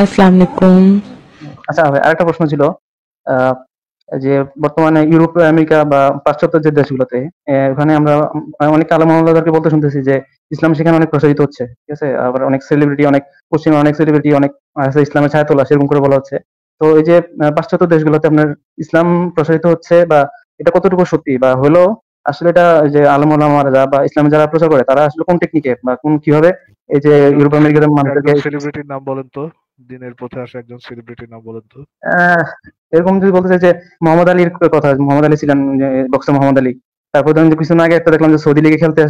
আসসালামু আলাইকুম আচ্ছা আরেকটা প্রশ্ন ছিল যে বর্তমানে ইউরোপ আমেরিকা বা পাশ্চাত্য যে দেশগুলোতে ওখানে আমরা অনেক আলম আল্লাহদেরকে বলতে শুনতেছি যে ইসলাম সেখানে অনেক প্রসারিত হচ্ছে ঠিক আছে আবার অনেক সেলিব্রিটি অনেক পশ্চিমে অনেক সেলিব্রিটি অনেক ইসলামের ছায়া তোলা সেরকম করে বলা হচ্ছে তো এই যে পাশ্চাত্য দেশগুলোতে আপনার ইসলাম প্রসারিত হচ্ছে বা এটা কতটুকু সত্যি বা হলো আসলে এটা যে আলম আলামারা যা বা ইসলামে যারা প্রচার করে তারা আসলে কোন টেকনিকে বা কোন কিভাবে এই যে ইউরোপ আমেরিকার মানুষদেরকে সেলিব্রিটির নাম বলেন তো দিনের পথে আসা একজন সেলিব্রিটি নাম বলেন তো এরকম যদি বলতে চাই যে মোহাম্মদ আলীর কথা মোহাম্মদ আলী ছিলেন বক্সার মোহাম্মদ আলী তারপর ধরেন কিছুদিন আগে একটা দেখলাম যে সৌদি লিগে খেলতে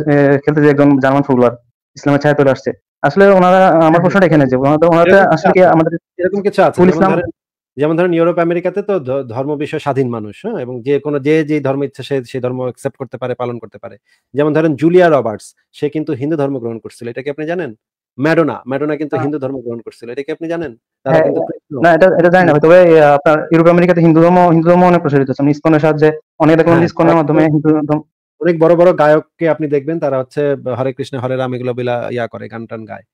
খেলতে যে একজন জার্মান ফুটবলার ইসলামের ছায়া তোলে আসছে আসলে ওনারা আমার প্রশ্নটা এখানে যে ওনারা আসলে কি আমাদের এরকম কিছু আছে যেমন ধরেন ইউরোপ আমেরিকাতে তো ধর্ম বিষয় স্বাধীন মানুষ হ্যাঁ এবং যে কোনো যে যে ধর্ম ইচ্ছা সে সেই ধর্ম অ্যাকসেপ্ট করতে পারে পালন করতে পারে যেমন ধরেন জুলিয়া রবার্টস সে কিন্তু হিন্দু ধর্ম গ্রহণ করছিল এটা কি আপনি জানেন ম্যাডোনা ম্যাডোনা কিন্তু হিন্দু ধর্ম গ্রহণ করছিল এটা কি আপনি জানেন হ্যাঁ, না এটা এটা জানি না তবে আপনার ইউরোপ আমেরিকাতে হিন্দু ধর্ম হিন্দু ধর্ম অনেক প্রসারিত আছে ইসকনের সাহায্যে অনেক রকম হ্যাঁ, ইসকনের হ্যাঁ। মাধ্যমে হিন্দু ধর্ম অনেক বড় বড় গায়ককে আপনি দেখবেন তারা হচ্ছে হরে কৃষ্ণ হরে রাম এগুলো বিলা ইয়া করে গান টান গায়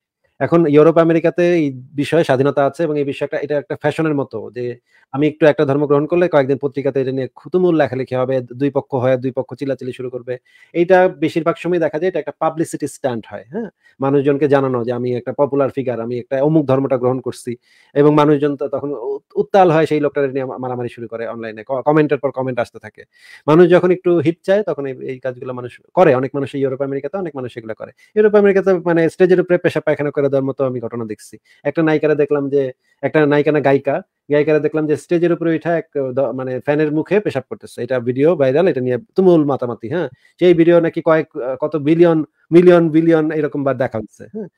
এখন ইউরোপ আমেরিকাতে এই বিষয়ে স্বাধীনতা আছে এবং এই বিষয়টা এটা একটা ফ্যাশনের মতো যে আমি একটু একটা ধর্ম গ্রহণ করলে কয়েকদিন পত্রিকাতে এটা নিয়ে খুতুমূল লেখালেখি হবে দুই পক্ষ হয় দুই পক্ষ চিলাচিলি শুরু করবে এইটা বেশিরভাগ সময় দেখা যায় এটা একটা পাবলিসিটি স্ট্যান্ড হয় হ্যাঁ মানুষজনকে জানানো যে আমি একটা পপুলার ফিগার আমি একটা অমুক ধর্মটা গ্রহণ করছি এবং মানুষজন তো তখন উত্তাল হয় সেই লোকটা নিয়ে মারামারি শুরু করে অনলাইনে কমেন্টের পর কমেন্ট আসতে থাকে মানুষ যখন একটু হিট চায় তখন এই কাজগুলো মানুষ করে অনেক মানুষ ইউরোপ আমেরিকাতে অনেক মানুষ এগুলো করে ইউরোপ আমেরিকাতে মানে স্টেজের উপরে পেশা পায়খানা করে করে দেওয়ার মতো আমি ঘটনা দেখছি একটা নায়িকারা দেখলাম যে একটা নায়িকা না গায়িকা গায়িকারা দেখলাম যে স্টেজের উপরে উঠা এক মানে ফ্যানের মুখে পেশাব করতেছে এটা ভিডিও ভাইরাল এটা নিয়ে তুমুল মাতামাতি হ্যাঁ সেই ভিডিও নাকি কয়েক কত বিলিয়ন মিলিয়ন বিলিয়ন এরকম বার দেখা হচ্ছে হ্যাঁ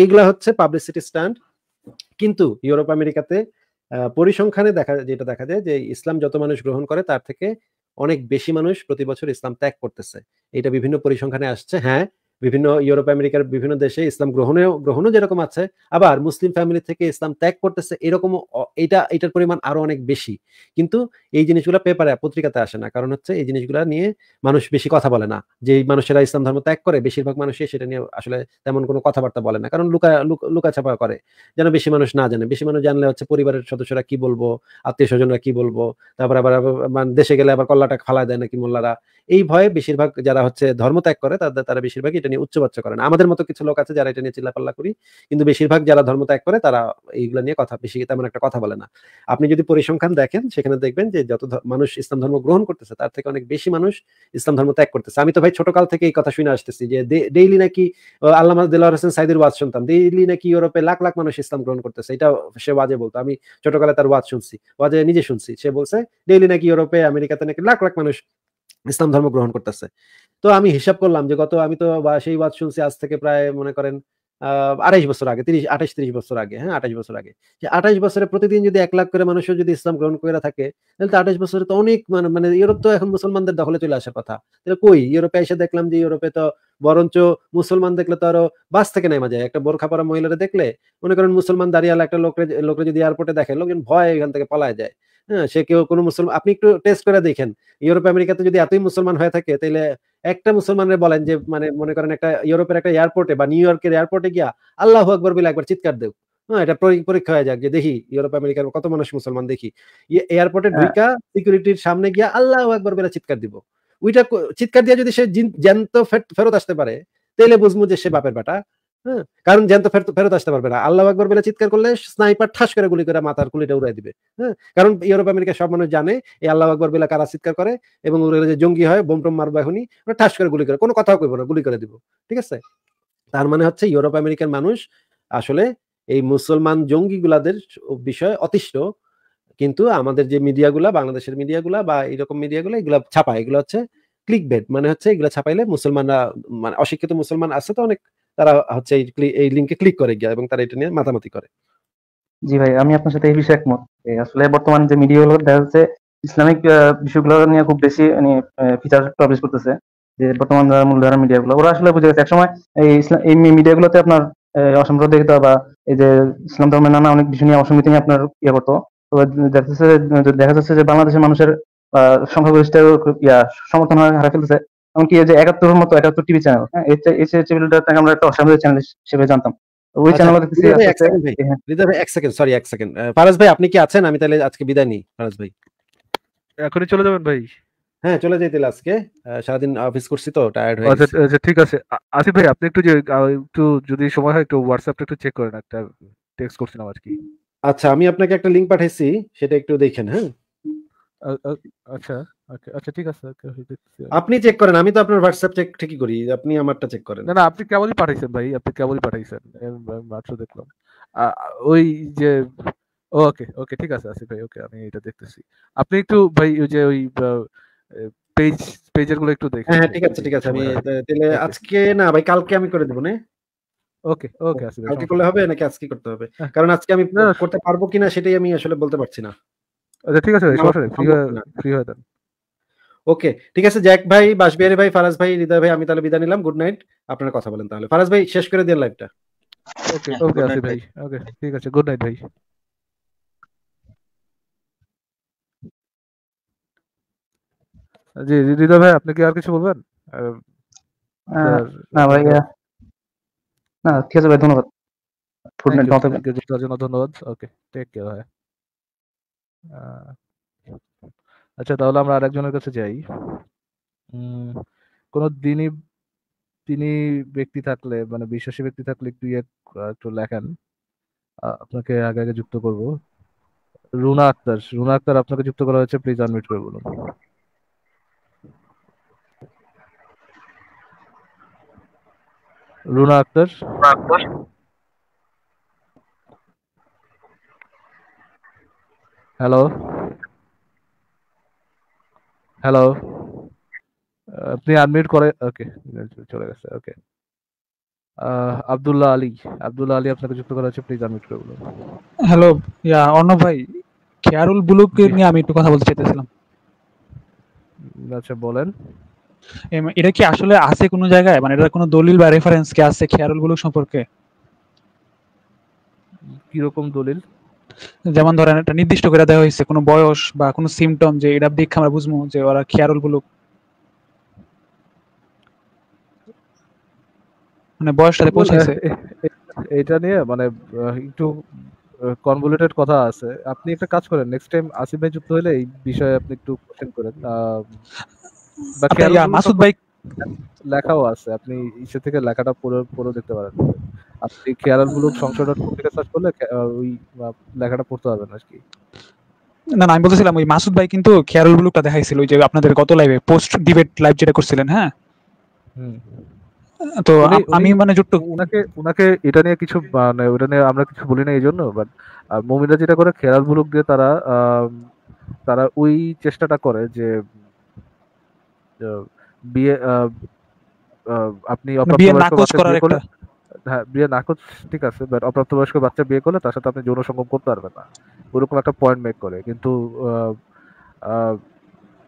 এইগুলা হচ্ছে পাবলিসিটি স্ট্যান্ড কিন্তু ইউরোপ আমেরিকাতে পরিসংখ্যানে দেখা যেটা দেখা যায় যে ইসলাম যত মানুষ গ্রহণ করে তার থেকে অনেক বেশি মানুষ প্রতি বছর ইসলাম ত্যাগ করতেছে এটা বিভিন্ন পরিসংখ্যানে আসছে হ্যাঁ বিভিন্ন ইউরোপ আমেরিকার বিভিন্ন দেশে ইসলাম গ্রহণেও গ্রহণও যেরকম আছে আবার মুসলিম ফ্যামিলি থেকে ইসলাম ত্যাগ করতেছে এরকম এটা এটার পরিমাণ আরো অনেক বেশি কিন্তু এই জিনিসগুলো পেপারে পত্রিকাতে আসে না কারণ হচ্ছে এই জিনিসগুলো নিয়ে মানুষ বেশি কথা বলে না যে মানুষেরা ইসলাম ধর্ম ত্যাগ করে বেশিরভাগ মানুষই সেটা নিয়ে আসলে তেমন কোনো কথাবার্তা বলে না কারণ লুকা লুকাছাপা করে যেন বেশি মানুষ না জানে বেশি মানুষ জানলে হচ্ছে পরিবারের সদস্যরা কি বলবো আত্মীয় স্বজনরা কি বলবো তারপর আবার দেশে গেলে আবার কল্লাটা ফালা দেয় নাকি মোল্লারা এই ভয়ে বেশিরভাগ যারা হচ্ছে ধর্ম ত্যাগ করে তাদের তারা বেশিরভাগই এটা নিয়ে উচ্চবাচ্য করেন আমাদের মতো কিছু লোক আছে যারা এটা নিয়ে চিল্লাপাল্লা করি কিন্তু বেশিরভাগ যারা ধর্ম ত্যাগ করে তারা এইগুলো নিয়ে কথা বেশি তেমন একটা কথা বলে না আপনি যদি পরিসংখ্যান দেখেন সেখানে দেখবেন যে যত মানুষ ইসলাম ধর্ম গ্রহণ করতেছে তার থেকে অনেক বেশি মানুষ ইসলাম ধর্ম ত্যাগ করতেছে আমি তো ভাই ছোটকাল থেকে এই কথা শুনে আসতেছি যে ডেইলি নাকি আল্লাহ দিলার হোসেন সাইদের ওয়াজ শুনতাম ডেইলি নাকি ইউরোপে লাখ লাখ মানুষ ইসলাম গ্রহণ করতেছে এটা সে ওয়াজে বলতো আমি ছোটকালে তার ওয়াজ শুনছি ওয়াজে নিজে শুনছি সে বলছে ডেইলি নাকি ইউরোপে আমেরিকাতে নাকি লাখ লাখ মানুষ ইসলাম ধর্ম গ্রহণ করতেছে তো আমি হিসাব করলাম যে গত আমি তো সেই বাদ শুনছি আজ থেকে প্রায় মনে করেন আহ বছর আগে তিরিশ আঠাইশ তিরিশ বছর আগে হ্যাঁ আঠাইশ বছর আগে যে আঠাইশ বছরে প্রতিদিন যদি এক লাখ করে মানুষও যদি ইসলাম গ্রহণ করে থাকে তাহলে তো আঠাইশ বছরে তো অনেক মানে মানে ইউরোপ তো এখন মুসলমানদের দখলে চলে আসার কথা তাহলে কই ইউরোপে এসে দেখলাম যে ইউরোপে তো বরঞ্চ মুসলমান দেখলে তো আরো বাস থেকে নেমা যায় একটা বোরখা পরা মহিলারা দেখলে মনে করেন মুসলমান দাঁড়িয়ে একটা লোকের লোকরে যদি এয়ারপোর্টে দেখে লোকজন ভয় এখান থেকে পালায় যায় হ্যাঁ সে কেউ কোনো মুসলমান আপনি একটু টেস্ট করে দেখেন ইউরোপ আমেরিকাতে যদি এতই মুসলমান হয়ে থাকে তাহলে একটা মুসলমানের বলেন যে মানে মনে করেন একটা ইউরোপের একটা এয়ারপোর্টে বা নিউ ইয়র্কের এয়ারপোর্টে গিয়া আল্লাহ আকবর বলে একবার চিৎকার দেব হ্যাঁ এটা পরীক্ষা হয়ে যাক যে দেখি ইউরোপ আমেরিকার কত মানুষ মুসলমান দেখি এয়ারপোর্টে ঢুকা সিকিউরিটির সামনে গিয়া আল্লাহ আকবর বলে চিৎকার দিব ওইটা চিৎকার দিয়ে যদি সে জ্যান্ত ফেরত আসতে পারে তাহলে বুঝবো যে সে বাপের বেটা হ্যাঁ কারণ জ্যান্ত ফেরত ফেরত আসতে পারবে না আল্লাহ আকবর বলে চিৎকার করলে স্নাইপার ঠাস করে গুলি করে মাথার কুলিটা উড়াই দিবে হ্যাঁ কারণ ইউরোপ আমেরিকা সব মানুষ জানে এই আল্লাহ আকবর বেলা কারা চিৎকার করে এবং ওরা যে জঙ্গি হয় বোমটম মারবে এখনই ওরা ঠাস করে গুলি করে কোনো কথাও কইব না গুলি করে দিব ঠিক আছে তার মানে হচ্ছে ইউরোপ আমেরিকার মানুষ আসলে এই মুসলমান জঙ্গি গুলাদের বিষয়ে অতিষ্ঠ কিন্তু আমাদের যে মিডিয়াগুলা বাংলাদেশের মিডিয়াগুলা বা এরকম মিডিয়াগুলো এগুলা ছাপা এগুলো হচ্ছে ক্লিক বেড মানে হচ্ছে এগুলো ছাপাইলে মুসলমানরা মানে অশিক্ষিত মুসলমান আছে তো অনেক তারা হচ্ছে এই লিঙ্কে ক্লিক করে গিয়া এবং তারা এটা নিয়ে মাতামাতি করে জি ভাই আমি আপনার সাথে এই বিষয়ে একমত আসলে বর্তমানে যে মিডিয়া গুলো দেখা যাচ্ছে ইসলামিক বিষয়গুলো নিয়ে খুব বেশি মানে ফিচার পাবলিশ করতেছে যে বর্তমান যারা মূলধারা মিডিয়া গুলো ওরা আসলে বুঝে গেছে একসময় এই ইসলাম এই মিডিয়া গুলোতে আপনার অসাম্প্রদায়িকতা বা এই যে ইসলাম ধর্মের নানা অনেক বিষয় নিয়ে অসমিতি নিয়ে আপনার ইয়ে করতো তো দেখা যাচ্ছে দেখা যাচ্ছে যে বাংলাদেশের মানুষের সংখ্যাগরিষ্ঠ ইয়া সমর্থন হারা ফেলতেছে এমনকি এই যে একাত্তরের মতো একাত্তর টিভি চ্যানেল হ্যাঁ আমরা একটা অসামরিক চ্যানেল হিসেবে জানতাম আচ্ছা, এক সেকেন্ড হ্যাঁ। সরি এক সেকেন্ড ফারাজ ভাই আপনি কি আছেন আমি তাহলে আজকে বিদায় নিই ফারাজ ভাই এখনই চলে যাবেন ভাই হ্যাঁ চলে যাই তাহলে আজকে সারাদিন অফিস করছি তো টায়ার্ড হয়ে আচ্ছা আচ্ছা ঠিক আছে আসিফ ভাই আপনি একটু যে একটু যদি সময় হয় একটু হোয়াটসঅ্যাপটা একটু চেক করেন একটা টেক্সট করছিলাম আর কি আচ্ছা আমি আপনাকে একটা লিংক পাঠাইছি সেটা একটু দেখেন হ্যাঁ আচ্ছা, আচ্ছা, আচ্ছা, আপনি চেক করেন আমি তো আপনার হোয়াটসঅ্যাপ চেক ঠিকই করি আপনি আমারটা চেক করেন না না আপনি কেবলই পাঠাইছেন ভাই আপনি কেবলই পাঠাইছেন মাত্র দেখলাম ওই যে ওকে ওকে ঠিক আছে আসিফ ভাই ওকে আমি এটা দেখতেছি আপনি একটু ভাই ওই যে ওই পেজ পেজের গুলো একটু দেখেন হ্যাঁ, হ্যাঁ ঠিক আছে ঠিক আছে আমি তাহলে আজকে না ভাই কালকে আমি করে দেব না ওকে ওকে আসিফ কালকে করলে হবে নাকি আজকে করতে হবে হ্যাঁ। কারণ আজকে আমি করতে পারবো কিনা সেটাই আমি আসলে বলতে পারছি না আচ্ছা ঠিক আছে সমস্যা নেই ফ্রি হয়ে ফ্রি দেন ওকে ঠিক আছে জ্যাক ভাই বাসবিহারী ভাই ফারাজ ভাই হৃদয় ভাই আমি তাহলে বিদায় নিলাম গুড নাইট আপনারা কথা বলেন তাহলে ফারাজ ভাই শেষ করে দিন লাইভটা ওকে হ্যাঁ, ওকে আসিফ ভাই ওকে ঠিক আছে গুড নাইট ভাই জি হৃদয় ভাই আপনি কি আর কিছু বলবেন না ভাই না ঠিক আছে ভাই ধন্যবাদ ধন্যবাদ ওকে টেক কেয়ার ভাই আচ্ছা তাহলে আমরা আরেকজনের কাছে যাই কোনো দিনই তিনি ব্যক্তি থাকলে মানে বিশ্বাসী ব্যক্তি থাকলে একটু ইয়ে, একটু লেখেন আপনাকে আগে আগে যুক্ত করব রুনা আক্তার রুনা আক্তার আপনাকে যুক্ত করা হয়েছে প্লিজ আনমিট করে বলুন রুনা আক্তার হ্যালো হ্যালো আপনি আনমিউট করে ওকে চলে গেছে ওকে আব্দুল্লাহ আলী আব্দুল্লাহ আলী আপনাকে যুক্ত করা হচ্ছে প্লিজ আনমিউট করে বলুন হ্যালো ইয়া অর্ণব ভাই খেয়ারুল বুলুক নিয়ে আমি একটু কথা বলতে চাইতেছিলাম আচ্ছা বলেন এটা কি আসলে আছে কোনো জায়গায় মানে এটা কোনো দলিল বা রেফারেন্স কি আছে খেয়ারুল বুলুক সম্পর্কে কিরকম দলিল যেমন ধরেন একটা নির্দিষ্ট করে দেওয়া হয়েছে কোনো বয়স বা কোনো সিমটম যে এটা দেখে আমরা বুঝবো যে ওরা খেয়ারুল গুলো মানে বয়সটাতে পৌঁছেছে এটা নিয়ে মানে একটু কনভলিউটেড কথা আছে আপনি একটা কাজ করেন নেক্সট টাইম আসিফ ভাই যুক্ত হলে এই বিষয়ে আপনি একটু কোশ্চেন করেন মাসুদ ভাই লেখাও আছে আপনি ইচ্ছে থেকে লেখাটা পড়ে পড়ে দেখতে পারেন আপনি খেয়াল সার্চ করলে ওই লেখাটা পড়তে পারবেন কি না আমি বলতেছিলাম ওই মাসুদ ভাই কিন্তু দেখাইছিল ওই যে আপনাদের গত লাইভে পোস্ট ডিবেট লাইভ যেটা করছিলেন হ্যাঁ তো আমি মানে উনাকে উনাকে এটা নিয়ে কিছু মানে ওটা নিয়ে আমরা কিছু বলি না এই জন্য বাট মমিরা যেটা করে খেয়াল বুলুক দিয়ে তারা তারা ওই চেষ্টাটা করে যে বিয়ে আপনি করার একটা হ্যাঁ বিয়ে না করছে ঠিক আছে বাট অপ্রাপ্তবয়স্ক বাচ্চা বিয়ে করলে তার সাথে আপনি যৌন সঙ্গম করতে পারবেন না ওরকম একটা পয়েন্ট মেক করে কিন্তু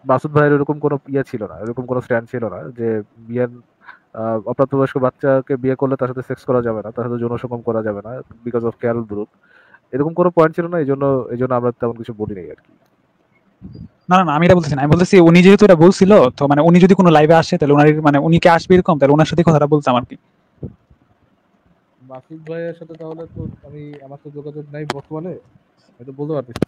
মাসুদ ভাইয়ের এরকম কোনো ইয়ে ছিল না এরকম কোনো স্ট্যান্ড ছিল না যে বিয়ের অপ্রাপ্তবয়স্ক বাচ্চাকে বিয়ে করলে তার সাথে সেক্স করা যাবে না তার সাথে যৌন সঙ্গম করা যাবে না বিকজ অফ ক্যারল গ্রুপ এরকম কোনো পয়েন্ট ছিল না এই জন্য এই জন্য আমরা তেমন কিছু বলি নাই আর কি না না আমি এটা বলতেছি না আমি বলতেছি উনি যেহেতু এটা বলছিল তো মানে উনি যদি কোনো লাইভে আসে তাহলে উনি মানে উনি কে আসবে এরকম তাহলে ওনার সাথে কথাটা বলতাম আর কি মাসুদ ভাইয়ের সাথে তাহলে তো আমি আমার তো যোগাযোগ নাই বর্তমানে হয়তো বলতে পারতেছি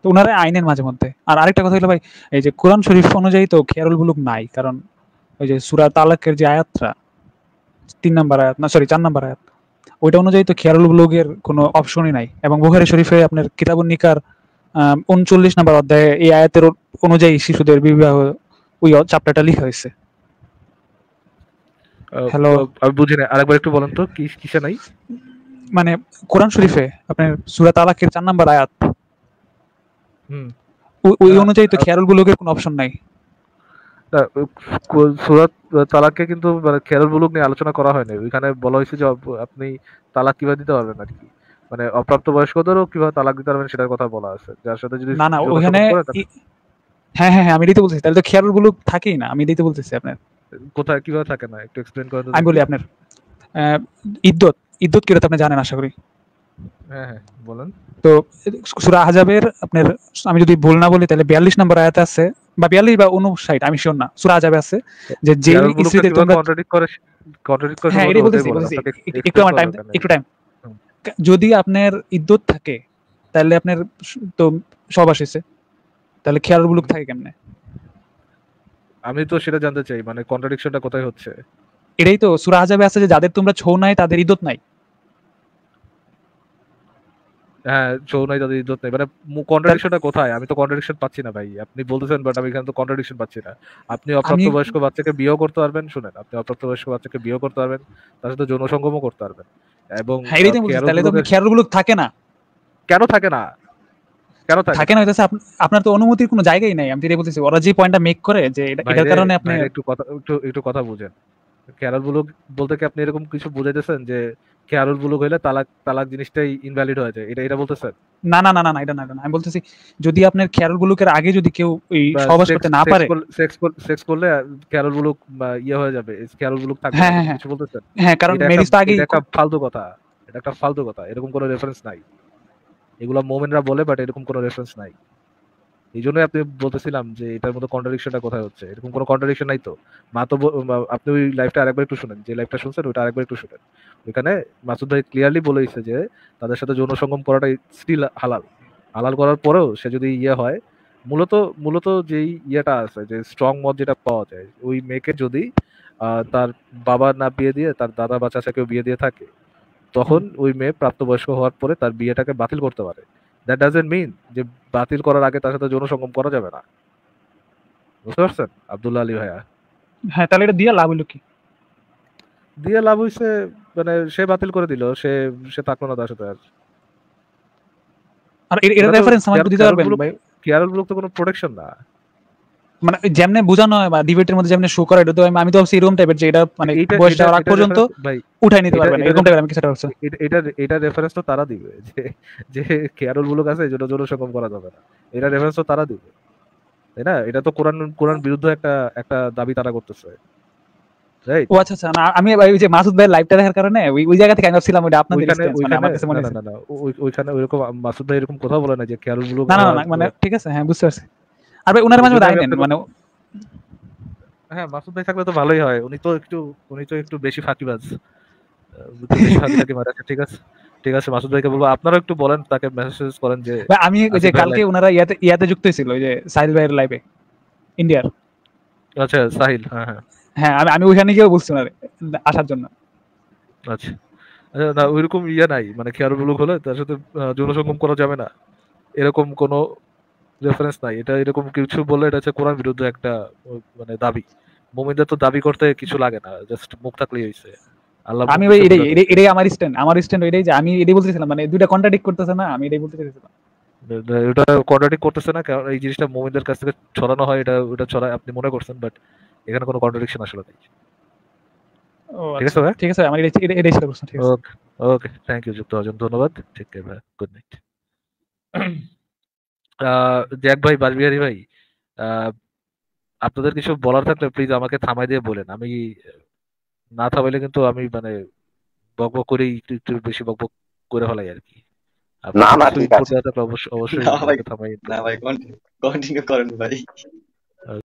তো ওনারা আইনের মাঝে মধ্যে আর আরেকটা কথা হলো ভাই এই যে কোরআন শরীফ অনুযায়ী তো খেয়ারুল বুলুক নাই কারণ ওই যে সুরা তালাকের যে আয়াতটা তিন নাম্বার আয়াত না সরি চার নাম্বার আয়াত ওইটা অনুযায়ী তো খেয়ারুল বুলুকের কোনো অপশনই নাই এবং বুহারি শরীফে আপনার কিতাবুন নিকার উনচল্লিশ নাম্বার অধ্যায়ে এই আয়াতের অনুযায়ী শিশুদের বিবাহ ওই চাপটাটা লিখা হয়েছে হ্যালো আমি বুঝি না আরেকবার একটু বলেন তো কি কিসে নাই মানে কোরআন শরীফে আপনি সূরা তালাকের 4 নাম্বার আয়াত হুম ওই অনুযায়ী তো খেয়াল বুলুকের কোনো অপশন নাই সুরাত তালাককে কিন্তু মানে খেয়াল বুলুক নিয়ে আলোচনা করা হয়নি ওইখানে বলা হয়েছে যে আপনি তালাক কিভাবে দিতে পারবেন আর কি মানে অপ্রাপ্ত বয়স্কদেরও কিভাবে তালাক দিতে পারবেন সেটার কথা বলা আছে যার সাথে যদি না না ওখানে হ্যাঁ, হ্যাঁ হ্যাঁ আমি দিতে বলতেছি তাহলে তো খেয়াল বুলুক থাকেই না আমি দিতে বলতেছি আপনার কোথায় কিভাবে থাকে না একটু এক্সপ্লেইন করেন আমি বলি আপনার ইদ্দত ইদ্যত কিরাত আপনি জানেন আশা করি হ্যাঁ, হ্যাঁ বলেন তো সূরা আহজাবের আপনার আমি যদি ভুল না বলি তাহলে 42 নম্বর আয়াতে আছে বা 42 বা 59 আমি শিওর না সূরা আহজাবে আছে যে যে স্ত্রীতে তোমরা কন্ট্রাডিক্ট করে কন্ট্রাডিক্ট করে হ্যাঁ এটাই বলতেছি একটু আমার টাইম একটু টাইম যদি আপনার ইদ্যত থাকে তাহলে আপনার তো সব আসেছে তাহলে খেয়াল বুলুক থাকে কেমনে আমি তো সেটা জানতে চাই মানে কন্ট্রাডিকশনটা কোথায় হচ্ছে এটাই তো সূরা আযাবে আছে যে যাদের তোমরা ছৌ নাই তাদের ইদ্যত নাই হ্যাঁ ছৌ নাই তাদের ইদ্যত নাই মানে কন্ট্রাডিকশনটা কোথায় আমি তো কন্ট্রাডিকশন পাচ্ছি না ভাই আপনি বলতেছেন বাট আমি এখানে তো কন্ট্রাডিকশন পাচ্ছি না আপনি অপ্রাপ্ত বয়স্ক বাচ্চাকে বিয়ে করতে পারবেন শুনেন আপনি অপ্রাপ্ত বয়স্ক বাচ্চাকে বিয়ে করতে পারবেন তার সাথে যৌন সঙ্গমও করতে পারবেন এবং হ্যাঁ, তাহলে তো খেয়ালগুলো থাকে না কেন থাকে না কেন থাকে না হইতাছে আপনার তো অনুমতির কোনো জায়গাই নাই আমি তো বলতেছি ওরা যে পয়েন্টটা মেক করে যে এটার কারণে আপনি একটু কথা একটু একটু কথা বুঝেন ক্যারল বুলক বলতে কি আপনি এরকম কিছু বুঝাইতেছেন যে ক্যারল বুলক হইলে তালাক তালাক জিনিসটাই ইনভ্যালিড হয়ে যায় এটা এটা বলতেছেন না না না না এটা না আমি বলতেছি যদি আপনার ক্যারল বুলুকের আগে যদি কেউ এই সহবাস করতে না পারে সেক্স সেক্স করলে ক্যারল ইয়ে হয়ে যাবে ক্যারল বুলুক থাকবে হ্যাঁ, হ্যাঁ, কিছু হ্যাঁ। বলতেছেন হ্যাঁ কারণ তো আগে ফালতু কথা এটা একটা ফালতু কথা এরকম কোনো রেফারেন্স নাই এগুলো মোমেনরা বলে বাট এরকম কোনো রেফারেন্স নাই এই জন্যই আপনি বলতেছিলাম যে এটার মধ্যে কন্ট্রাডিকশনটা কোথায় হচ্ছে এরকম কোনো কন্ট্রাডিকশন নাই তো মা তো আপনি ওই লাইফটা আরেকবার একটু শুনেন যে লাইফটা শুনছেন ওইটা আরেকবার একটু শুনেন ওইখানে মাসুদ ভাই ক্লিয়ারলি বলে দিচ্ছে যে তাদের সাথে যৌন সঙ্গম করাটা স্টিল হালাল হালাল করার পরেও সে যদি ইয়ে হয় মূলত মূলত যেই ইয়েটা আছে যে স্ট্রং মত যেটা পাওয়া যায় ওই মেয়েকে যদি তার বাবা না বিয়ে দিয়ে তার দাদা বা চাচাকেও বিয়ে দিয়ে থাকে তখন ওই মেয়ে প্রাপ্তবয়স্ক হওয়ার পরে তার বিয়েটাকে বাতিল করতে পারে দ্যাট ডাজেন্ট মিন যে বাতিল করার আগে তার সাথে যৌন সঙ্গম করা যাবে না বুঝতে পারছেন আবদুল্লা আলী ভাইয়া হ্যাঁ তাহলে এটা দিয়ে লাভ হলো কি দিয়ে লাভ হইছে মানে সে বাতিল করে দিল সে সে থাকলো না তার সাথে আর আর এর রেফারেন্স আমাকে দিতে পারবেন ভাই কেয়ারল ব্লক তো কোনো প্রোটেকশন না মানে যেমনে বোঝানো হয় বা ডিবেটের মধ্যে যেমনে শো করা এটা তো আমি তো ভাবছি এরকম টাইপের যে এটা মানে বয়সটা পর্যন্ত উঠাই নিতে পারবে এরকম টাইপের আমি ভাবছি এটা এটা রেফারেন্স তো তারা দিবে যে যে গুলো করা যাবে না এটা রেফারেন্স তো তারা দিবে তাই না এটা তো কোরআন কোরআন বিরুদ্ধে একটা একটা দাবি তারা করতেছে আচ্ছা, আচ্ছা, আমি ওই যে মাসুদ ভাই লাইভটা দেখার কারণে ওই জায়গা থেকে আমি ভাবছিলাম আপনাদের মানে আমার কাছে মনে না ওইখানে ওইরকম মাসুদ ভাই এরকম কথা বলে না যে কেয়ারুল গুলো না না মানে, মানে ঠিক আছে হ্যাঁ বুঝতে পারছি আর ভাই উনার মাঝে দায় নেন মানে হ্যাঁ মাসুদ ভাই থাকলে তো ভালোই হয় উনি তো একটু উনি তো একটু বেশি ফাঁকিবাজ আচ্ছা, ঠিক আছে ঠিক আছে মাসুদ ভাইকে বলবো আপনারা একটু বলেন তাকে মেসেজ করেন যে আমি যে আচ্ছা, কালকে উনারা ইয়াতে ইয়াতে যুক্ত হয়েছিল ওই যে সাহিল ভাইয়ের লাইভে ইন্ডিয়ার আচ্ছা সাহিল হ্যাঁ হ্যাঁ, হ্যাঁ আমি আমি ওখানে গিয়ে বলছি ওনারে আসার জন্য আচ্ছা।, আচ্ছা না ওইরকম ইয়া নাই মানে খেয়াল হলে তার সাথে যৌন সঙ্গম করা যাবে না এরকম কোনো রেফারেন্স নাই এটা এরকম কিছু বলে এটা হচ্ছে কোরআন বিরুদ্ধে একটা মানে দাবি মুমিনদের তো দাবি করতে কিছু লাগে না জাস্ট মুখ থাকলেই হইছে আল্লাহ আমি ভাই এটাই এটাই আমার স্ট্যান্ড আমার স্ট্যান্ড এটাই যে আমি এটাই বলতেছিলাম মানে দুইটা কন্ট্রাডিক্ট করতেছে না আমি এটাই বলতে চাইছিলাম এটা কন্ট্রাডিক্ট করতেছে না কারণ এই জিনিসটা মুমিনদের কাছ থেকে ছড়ানো হয় এটা ওটা ছড়ায় আপনি মনে করছেন বাট এখানে কোনো কন্ট্রাডিকশন আসলে নেই আচ্ছা। ঠিক আছে ভাই ঠিক আছে আমার এটা এটাই ছিল প্রশ্ন ঠিক আছে ওকে ওকে থ্যাংক ইউ যুক্ত ধন্যবাদ ঠিক আছে ভাই গুড নাইট জ্যাক ভাই বাসবিহারি ভাই আপনাদের কিছু বলার থাকলে প্লিজ আমাকে থামাই দিয়ে বলেন আমি না থামাইলে কিন্তু আমি মানে বকব করে একটু একটু বেশি বকব করে ফেলাই আর কি না না ঠিক আছে অবশ্যই অবশ্যই থামাই না ভাই কন্টিনিউ করেন ভাই